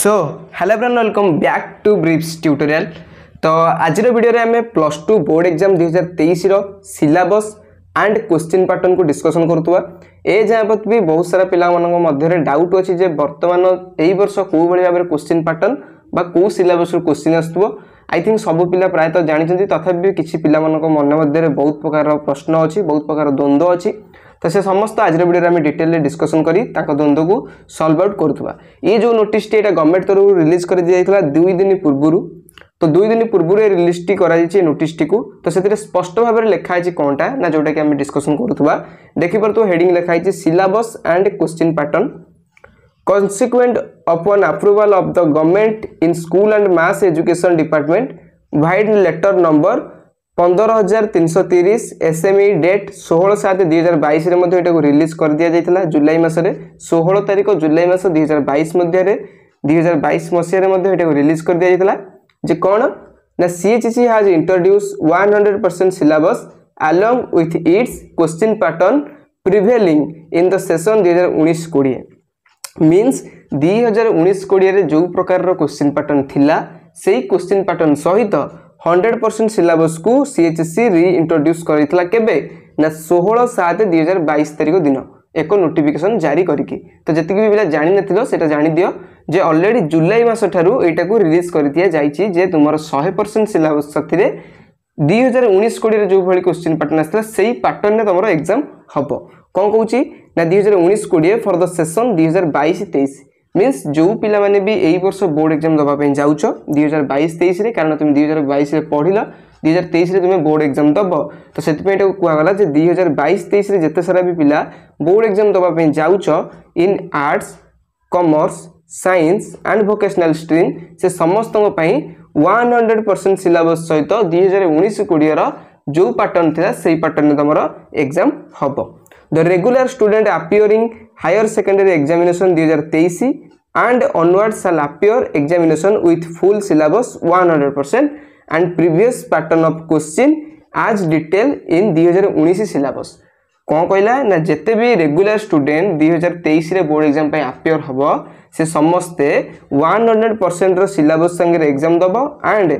so hello everyone welcome back to Brips tutorial ତ ଆଜିର ଭିଡ଼ିଓରେ ଆମେ ପ୍ଲସ୍ ଟୁ ବୋର୍ଡ଼ ଏକ୍ଜାମ୍ ଦୁଇ ହଜାର ତେଇଶର ସିଲାବସ୍ ଆଣ୍ଡ କୋଶ୍ଚିନ୍ ପାଟର୍ନକୁ ଡିସ୍କସନ୍ କରୁଥିବା ଏ ଯାବତ ବି ବହୁତ ସାରା ପିଲାମାନଙ୍କ ମଧ୍ୟରେ ଡାଉଟ୍ ଅଛି ଯେ ବର୍ତ୍ତମାନ ଏଇ ବର୍ଷ କେଉଁଭଳି ଭାବରେ କୋଶ୍ଚିନ୍ ପାଟର୍ନ ବା କେଉଁ ସିଲାବସ୍ରୁ କୋଶ୍ଚିନ୍ ଆସୁଥିବ ଆଇ ଥିଙ୍କ ସବୁ ପିଲା ପ୍ରାୟତଃ ଜାଣିଛନ୍ତି ତଥାପି ବି କିଛି ପିଲାମାନଙ୍କ ମନ ମଧ୍ୟରେ ବହୁତ ପ୍ରକାରର ପ୍ରଶ୍ନ ଅଛି ବହୁତ ପ୍ରକାର ଦ୍ୱନ୍ଦ୍ୱ ଅଛି তো সে সমস্ত আজর ভিডিওরে আমি ডিটেলরে ডিসকসন করে তাঁর দ্বন্দ্বকে সলভ আউট করুবা এই যে নোটিসটি এটা গভর্নমেন্ট তরফ রিলিজ করে দিয়েছিল দুই দিন পূর্বর তো দুই দিন পূর্বর এই রিলিজটি করা যাই নোটিসটি তো সেটি স্পষ্ট ভাবে লেখা হয়েছে কোনটা না যেটাকি আমি ডিসকসন করুবা দেখিপারত হেডিং লেখা হয়েছে syllabus and question pattern consequent upon approval of the government in school and mass education department wide letter number পনেরো হাজার তিনশো তিরিশ এসএমই ডেট ষোহল সাত দুই হাজার বাইশে মধ্যে এটাকে রিলিজ করে দিয়া যাইছিল জুলাই মাসে ষোহল তারিখ জুলাই মাস দুই হাজার বাইশ মধ্যে দুই হাজার বাইশ মশায় মধ্যে এটাকে রিলিজ করে দিয়া যাইছিল যে কোণ না CHSE has introduce one hundred percent syllabus along with its question pattern prevailing in the session দুই হাজার উনিশ কোড়িয়ে মিন্স দুই হাজার উনিশ কোড়িয়ে যে প্রকার কোশ্চিন প্যাটর্ন লা সেই কোশ্চিন প্যাটর্ন সহিত ହଣ୍ଡ୍ରେଡ଼ ପରସେଣ୍ଟ ସିଲାବସ୍କୁ ସିଏଚ୍ଏସ୍ସି ରିଇଣ୍ଟ୍ରୋଡ୍ୟୁସ୍ କରିଥିଲା କେବେ ନା ଷୋହଳ ସାତ ଦୁଇ ହଜାର ବାଇଶ ତାରିଖ ଦିନ ଏକ ନୋଟିଫିକେସନ୍ ଜାରି କରିକି ତ ଯେତିକି ବି ପିଲା ଜାଣିନଥିଲ ସେଇଟା ଜାଣିଦିଅ ଯେ ଅଲରେଡ଼ି ଜୁଲାଇ ମାସ ଠାରୁ ଏଇଟାକୁ ରିଲିଜ୍ କରିଦିଆଯାଇଛି ଯେ ତୁମର ଶହେ ପରସେଣ୍ଟ ସିଲାବସ୍ ସାଥିରେ ଦୁଇ ହଜାର ଉଣେଇଶ କୋଡ଼ିଏରେ ଯେଉଁଭଳି କୋଶ୍ଚିନ୍ ପାଟର୍ନ ଆସିଥିଲା ସେଇ ପାଟର୍ନରେ ତୁମର ଏକ୍ଜାମ୍ ହେବ କ'ଣ କହୁଛି ନା ଦୁଇ ହଜାର ଉଣେଇଶ କୋଡ଼ିଏ ଫର୍ ଦ ସେସନ୍ ଦୁଇ ହଜାର ବାଇଶ ତେଇଶ ମିନ୍ସ ଯେଉଁ ପିଲାମାନେ ବି ଏଇ ବର୍ଷ ବୋର୍ଡ଼ ଏକ୍ଜାମ୍ ଦେବା ପାଇଁ ଯାଉଛ ଦୁଇ ହଜାର ବାଇଶ ତେଇଶରେ କାରଣ ତୁମେ ଦୁଇ ହଜାର ବାଇଶରେ ପଢ଼ିଲ ଦୁଇ ହଜାର ତେଇଶରେ ତୁମେ ବୋର୍ଡ଼ ଏକ୍ଜାମ୍ ଦେବ ତ ସେଥିପାଇଁ ଏଟାକୁ କୁହାଗଲା ଯେ ଦୁଇ ହଜାର ବାଇଶ ତେଇଶରେ ଯେତେ ସାରା ବି ପିଲା ବୋର୍ଡ଼ ଏକ୍ଜାମ୍ ଦେବା ପାଇଁ ଯାଉଛ in arts commerce science and vocational stream ସେ ସମସ୍ତଙ୍କ ପାଇଁ ୱାନ୍ ହଣ୍ଡ୍ରେଡ଼ ପରସେଣ୍ଟ ସିଲାବସ୍ ସହିତ ଦୁଇ ହଜାର ଉଣେଇଶ କୋଡ଼ିଏର ଯେଉଁ ପାଟର୍ନ ଥିଲା ସେଇ ପାଟର୍ନରେ ତୁମର ଏକ୍ଜାମ୍ ହେବ the regular student appearing higher secondary examination 2023 and onwards shall appear examination with full syllabus 100% and previous pattern of question as detailed in 2019 syllabus କ'ଣ କହିଲା ନା ଯେତେ ବି ରେଗୁଲାର ଷ୍ଟୁଡେଣ୍ଟ ଦୁଇ ହଜାର ତେଇଶରେ ବୋର୍ଡ଼ ଏକ୍ଜାମ୍ ପାଇଁ ଆପିୟର ହେବ ସେ ସମସ୍ତେ ୱାନ୍ ହଣ୍ଡ୍ରେଡ଼ ପରସେଣ୍ଟର ସିଲାବସ୍ ସାଙ୍ଗରେ ଏକ୍ଜାମ୍ ଦେବ ଆଣ୍ଡ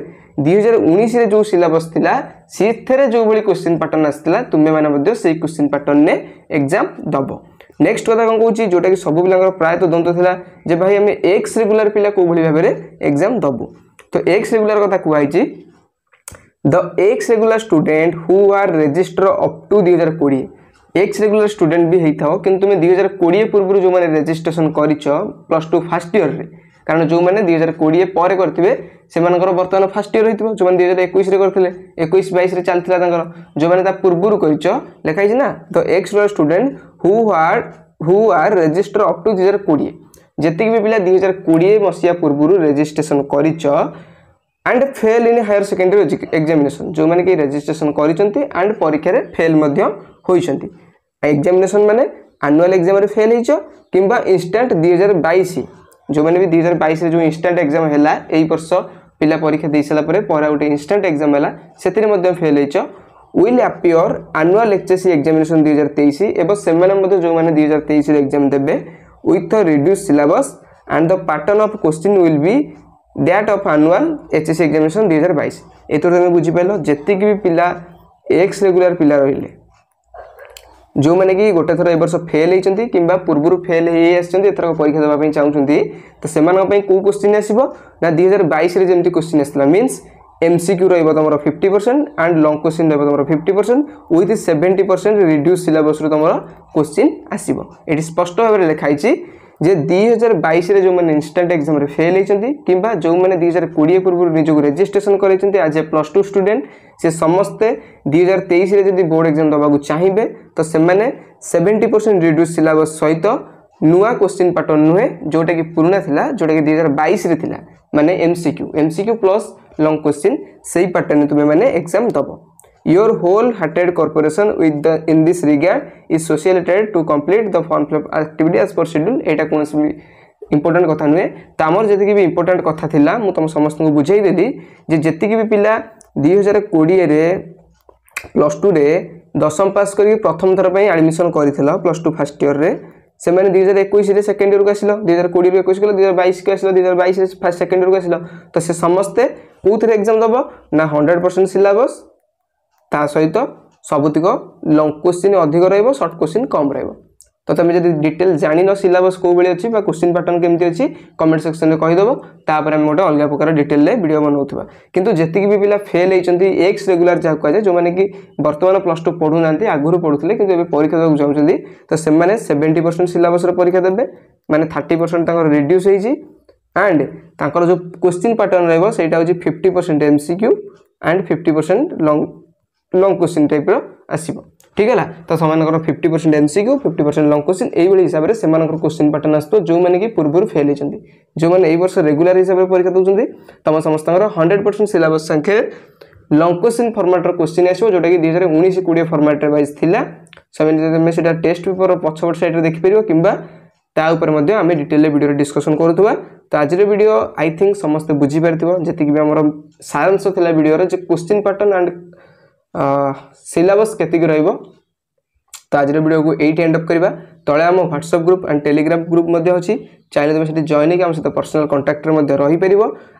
ଦୁଇ ହଜାର ଉଣେଇଶରେ ଯେଉଁ ସିଲାବସ୍ ଥିଲା ସେଥିରେ ଯେଉଁଭଳି କୋଶ୍ଚିନ୍ ପାଟର୍ନ ଆସିଥିଲା ତୁମେମାନେ ମଧ୍ୟ ସେଇ କୋଶ୍ଚିନ୍ ପାଟର୍ନରେ ଏକ୍ଜାମ୍ ଦେବ নেক্সট কথা কম কৌছি যেটাকি সবু পিলাঙ্কর প্রায়তঃ দ্বন্দ্ব লা যে ভাই আমি এক্স রেগুলার পিলা কোভাবে ভাবে এক্সাম দেবু তো এক্স রেগুলার কথা কুহাইছি the ex regular student who are register up to দুই হাজার কোড়িয়ে এক্স রেগুলার স্টুডেন্ট বি হয়ে থাও কিন্তু তুমি দুই হাজার কোড়িয়ে পূর্ব যে রেজিষ্ট্রেসন করছ প্লস টু ফার্স্ট ইয়র্রে କାରଣ ଯେଉଁମାନେ ଦୁଇ ହଜାର କୋଡ଼ିଏ ପରେ କରିଥିବେ ସେମାନଙ୍କର ବର୍ତ୍ତମାନ ଫାର୍ଷ୍ଟ ଇୟର୍ ହୋଇଥିବ ଯେଉଁମାନେ ଦୁଇ ହଜାର ଏକୋଇଶରେ କରିଥିଲେ ଏକୋଇଶ ବାଇଶରେ ଚାଲିଥିଲା ତାଙ୍କର ଯେଉଁମାନେ ତା ପୂର୍ବରୁ କରିଛ ଲେଖା ହେଇଛି ନା the ex roll student who are who are register up to ଦୁଇ ହଜାର କୋଡ଼ିଏ ଯେତିକି ବି ପିଲା ଦୁଇ ହଜାର କୋଡ଼ିଏ ମସିହା ପୂର୍ବରୁ ରେଜିଷ୍ଟ୍ରେସନ୍ କରିଛ and fail in higher secondary examination ଯେଉଁମାନେ କି ରେଜିଷ୍ଟ୍ରେସନ୍ କରିଛନ୍ତି ଆଣ୍ଡ ପରୀକ୍ଷାରେ ଫେଲ୍ ମଧ୍ୟ ହୋଇଛନ୍ତି ଏକ୍ଜାମିନେସନ୍ ମାନେ ଆନୁଆଲ୍ ଏକ୍ଜାମ୍ରେ ଫେଲ୍ ହେଇଛ କିମ୍ବା ଇନଷ୍ଟାଣ୍ଟ ଦୁଇ ହଜାର ବାଇଶ ଯେଉଁମାନେ ବି ଦୁଇ ହଜାର ବାଇଶରେ ଯେଉଁ ଇନଷ୍ଟାଣ୍ଟ ଏକ୍ଜାମ୍ ହେଲା ଏଇ ବର୍ଷ ପିଲା ପରୀକ୍ଷା ଦେଇସାରିଲା ପରେ ପରେ ଗୋଟେ ଇନଷ୍ଟାଣ୍ଟ ଏକ୍ଜାମ୍ ହେଲା ସେଥିରେ ମଧ୍ୟ ଫେଲ୍ ହେଇଛ will appear annual HSE examination ଦୁଇ ହଜାର ତେଇଶ ଏବଂ ସେମାନେ ମଧ୍ୟ ଯେଉଁମାନେ ଦୁଇ ହଜାର ତେଇଶରେ ଏକ୍ଜାମ୍ ଦେବେ with a reduce syllabus and the pattern of question will be that of annual HSE examination ଦୁଇ ହଜାର ବାଇଶ ଏଥିରୁ ତୁମେ ବୁଝିପାରିଲ ଯେତିକି ବି ପିଲା ଏକ୍ସ ରେଗୁଲାର ପିଲା ରହିଲେ ଯେଉଁମାନେ କି ଗୋଟେ ଥର ଏ ବର୍ଷ ଫେଲ୍ ହୋଇଛନ୍ତି କିମ୍ବା ପୂର୍ବରୁ ଫେଲ୍ ହେଇ ଆସିଛନ୍ତି ଏଥର ପରୀକ୍ଷା ଦେବା ପାଇଁ ଚାହୁଁଛନ୍ତି ତ ସେମାନଙ୍କ ପାଇଁ କେଉଁ କୋଶ୍ଚିନ୍ ଆସିବ ନା ଦୁଇ ହଜାର ବାଇଶରେ ଯେମିତି କୋଶ୍ଚିନ୍ ଆସିଥିଲା ମିନ୍ସ ଏମ୍ସିକ୍ୟୁ ରହିବ ତୁମର fifty percent and long question ରହିବ ତୁମର fifty percent with seventy percent reduce ସିଲାବସ୍ରୁ ତୁମର କୋଶ୍ଚିନ୍ ଆସିବ ଏଠି ସ୍ପଷ୍ଟ ଭାବରେ ଲେଖା ହେଇଛି ଯେ ଦୁଇ ହଜାର ବାଇଶରେ ଯେଉଁମାନେ ଇନ୍ଷ୍ଟାଣ୍ଟ ଏକ୍ଜାମ୍ରେ ଫେଲ୍ ହୋଇଛନ୍ତି କିମ୍ବା ଯେଉଁମାନେ ଦୁଇ ହଜାର କୋଡ଼ିଏ ପୂର୍ବରୁ ନିଜକୁ ରେଜିଷ୍ଟ୍ରେସନ୍ କରାଇଛନ୍ତି as a plus two student সে সমস্তে দুই হাজার তেইশে যদি বোর্ড এক্সাম দেওয়া চাহিবে তো সে সেভেন্টি পরসেন্ট রিড্ୟୁସ୍ সিলাবস সহিত নূয়া কোশ্চিন প্যাটর্ন নুহে যেটা কি পুরোনা লা যেটা কি দুই হাজার বাইশে লা মানে MCQ MCQ plus long question সেই প্যাটর্নে তুমি মানে এক্সাম দেব your whole hearted corporation with the in this regard is socialized to complete the form of activity as per schedule এটা কোনসি ইম্পর্টেন্ট কথা নুয়ে তো আমার যেতকি বি ইম্পর্টেন্ট কথা থিলা মু তোম সমস্ত বুঝাই দেলি যে যেতকি বি পিলা ଦୁଇ ହଜାର କୋଡ଼ିଏରେ ପ୍ଲସ୍ ଟୁରେ ଦଶମ ପାସ୍ କରିକି ପ୍ରଥମ ଥର ପାଇଁ ଆଡ଼ମିସନ୍ କରିଥିଲ ପ୍ଲସ୍ ଟୁ ଫାର୍ଷ୍ଟ ଇୟର୍ରେ ସେମାନେ ଦୁଇ ହଜାର ଏକୋଇଶରେ ସେକେଣ୍ଡ ଇୟର୍କୁ ଆସିଲ ଦୁଇ ହଜାର କୋଡ଼ିଏରୁ ଏକୋଇଶ ଗଲ ଦୁଇ ହଜାର ବାଇଶକୁ ଆସିଲ ଦୁଇ ହଜାର ବାଇଶରେ ଫାର୍ଷ୍ଟ ସେକେଣ୍ଡ ଇୟର୍କୁ ଆସିଲ ତ ସେ ସମସ୍ତେ କେଉଁଥିରେ ଏକ୍ଜାମ୍ ଦେବ ନା ହଣ୍ଡ୍ରେଡ଼ ପରସେଣ୍ଟ ସିଲାବସ୍ ତା ସହିତ ସବୁତିକ ଲଙ୍ଗ କୋଶ୍ଚିନ୍ ଅଧିକ ରହିବ ସର୍ଟ କୋଶ୍ଚିନ୍ କମ୍ ରହିବ তো তুমি যদি ডিটেল জাণিন সিলাবস কেউভাবে অছি বা কোশ্চিন প্যাটর্ন কেমি অছি কমেন্ট সেকশনে কহিদেব তাপরে আমি গোটে অলগা প্রকার ডিটেলে ভিডিও বনাওয়া কিন্তু যেতকি বি পিলা ফেল হয়েছেন এক্স রেগুলার যা কুয়া যায় যে কি বর্তমান প্লস টু পড়ু না আগুন পড়ুলে কিন্তু এবার পরীক্ষা দেওয়া চাহুমান তো সে সেভেন্টি পরসেন্ট সিলাবসর পরীক্ষা দেবে মানে থার্টি পরসেন্ট তাঁর রিড্ୟୁস হয়েছে আন্ড তাঁর যে কোশ্চিন প্যাটর্ন রহব সেইটা হচ্ছে fifty percent MCQ and fifty percent long long question টাইপর আসবে ঠিক ହେଲା ତ ସେମାନଙ୍କର fifty percent MCQ fifty percent long question ଏଇଭଳି ହିସାବରେ ସେମାନଙ୍କର କ୍ୱେଶ୍ଚିନ୍ ପାଟର୍ନ ଆସିଥିବ ଯେଉଁମାନେ କି ପୂର୍ବରୁ ଫେଲ୍ ହୋଇଛନ୍ତି ଯେଉଁମାନେ ଏଇ ବର୍ଷ ରେଗୁଲାର ହିସାବରେ ପରୀକ୍ଷା ଦେଉଛନ୍ତି ତମ ସମସ୍ତଙ୍କର ହଣ୍ଡ୍ରେଡ଼ ପରସେଣ୍ଟ ସିଲାବସ୍ ସାଙ୍ଗେ ଲଙ୍ଗ କ୍ୱେଶ୍ଚିନ୍ ଫର୍ମାଟ୍ର କ୍ୱେଶ୍ଚିନ୍ ଆସିବ ଯେଉଁଟାକି ଦୁଇ ହଜାର ଉଣେଇଶ କୋଡ଼ିଏ ଫର୍ମାଟ୍ରେ ୱାଇଜ୍ ଥିଲା ସେମାନେ ତୁମେ ସେଇଟା ଟେଷ୍ଟ ପେପର ପଛପଟ ସାଇଡ଼୍ରେ ଦେଖିପାରିବ କିମ୍ବା ତା ଉପରେ ମଧ୍ୟ ଆମେ ଡିଟେଲରେ ଭିଡ଼ିଓରେ ଡିସ୍କସନ୍ କରୁଥିବା ତ ଆଜିର ଭିଡ଼ିଓ ଆଇ ଥିଙ୍କ ସମସ୍ତେ ବୁଝିପାରିଥିବ ଯେତିକି ବି ଆମର ସାରାଂଶ ଥିଲା ଭିଡ଼ିଓର ଯେ କ୍ୱେଶ୍ଚିନ୍ ପାଟର୍ନ ଆଣ୍ଡ সিলাবস কেতিকি রহব তো আজর ভিডিওকে এইটি এন্ড অফ করা তলে আমার WhatsApp group and Telegram group অছি চাইলে তুমি সেটি জয়েন হয়ে আমার সহ পর্সনাল কন্টাক্টরে রহিপার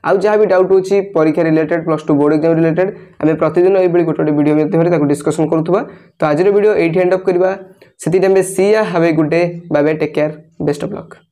আউ যা বি ডাউট হচ্ছে পরীক্ষা related plus two board exam related আমি প্রতিদিন এইভাবে গোটে গোটে ভিডিও মাধ্যমে তাকে ডিসকসন করুবা তো আজর ভিডিও এইটি এন্ড অফ করা সেটি টাইমে see have a good day bye bye take care best of lock